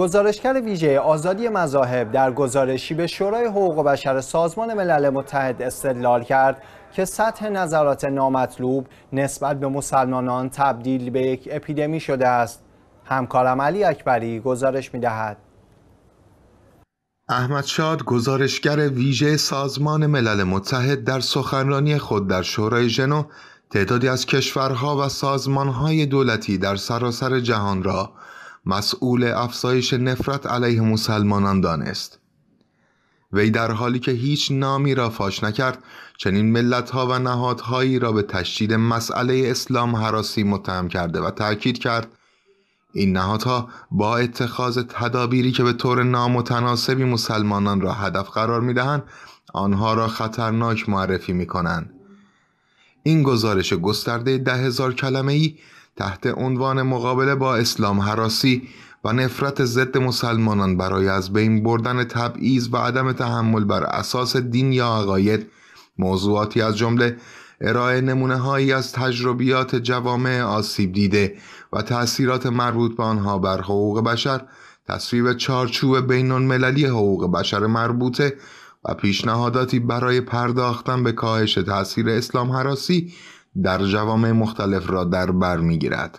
گزارشگر ویژه آزادی مذاهب در گزارشی به شورای حقوق بشر سازمان ملل متحد استدلال کرد که سطح نظرات نامطلوب نسبت به مسلمانان تبدیل به یک اپیدمی شده است. همکارم علی اکبری گزارش می دهد. احمد شاد گزارشگر ویژه سازمان ملل متحد در سخنرانی خود در شورای ژنو تعدادی از کشورها و سازمانهای دولتی در سراسر جهان را مسئول افزایش نفرت علیه مسلمانان دانست وی در حالی که هیچ نامی را فاش نکرد چنین ملتها و نهادهایی را به تشدید مسئله اسلام حراسی متهم کرده و تأکید کرد این نهادها با اتخاذ تدابیری که به طور نامتناسبی مسلمانان را هدف قرار میدهند آنها را خطرناک معرفی می کنند. این گزارش گسترده ده هزار کلمه ای تحت عنوان مقابله با اسلام حراسی و نفرت ضد مسلمانان برای از بین بردن تبعیض و عدم تحمل بر اساس دین یا عقاید موضوعاتی از جمله ارائه نمونه هایی از تجربیات جوامع آسیب دیده و تأثیرات مربوط به آنها بر حقوق بشر تصویب چارچوب بینون مللی حقوق بشر مربوطه و پیشنهاداتی برای پرداختن به کاهش تاثیر اسلام حراسی در جوامع مختلف را در بر میگیرد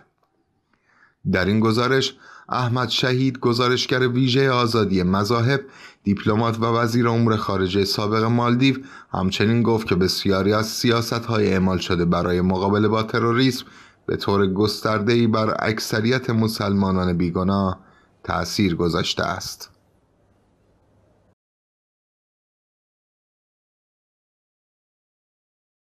در این گزارش احمد شهید گزارشگر ویژه آزادی مذاهب دیپلمات و وزیر امور خارجه سابق مالدیو همچنین گفت که بسیاری از سیاست های اعمال شده برای مقابله با تروریسم به طور گسترده‌ای بر اکثریت مسلمانان بیگناه تأثیر گذاشته است